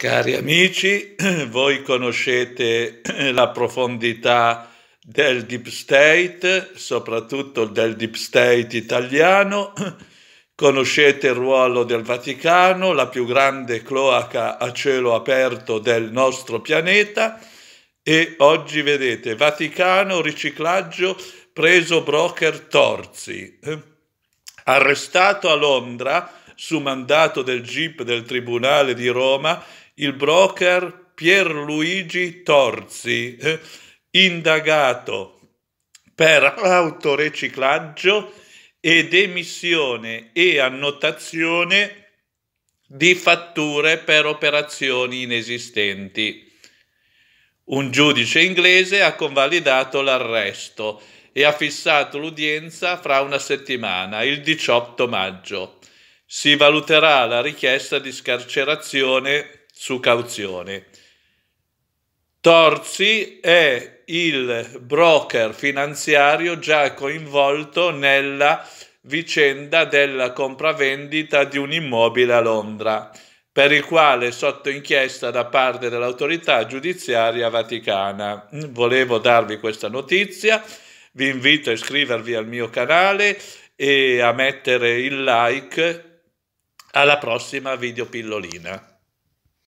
Cari amici, voi conoscete la profondità del deep state, soprattutto del deep state italiano, conoscete il ruolo del Vaticano, la più grande cloaca a cielo aperto del nostro pianeta e oggi vedete Vaticano, riciclaggio, preso broker Torzi, arrestato a Londra su mandato del GIP del Tribunale di Roma il broker Pierluigi Torzi, eh, indagato per autoreciclaggio ed emissione e annotazione di fatture per operazioni inesistenti. Un giudice inglese ha convalidato l'arresto e ha fissato l'udienza fra una settimana, il 18 maggio. Si valuterà la richiesta di scarcerazione su cauzione. Torzi è il broker finanziario già coinvolto nella vicenda della compravendita di un immobile a Londra, per il quale è sotto inchiesta da parte dell'autorità giudiziaria vaticana. Volevo darvi questa notizia, vi invito a iscrivervi al mio canale e a mettere il like alla prossima videopillolina.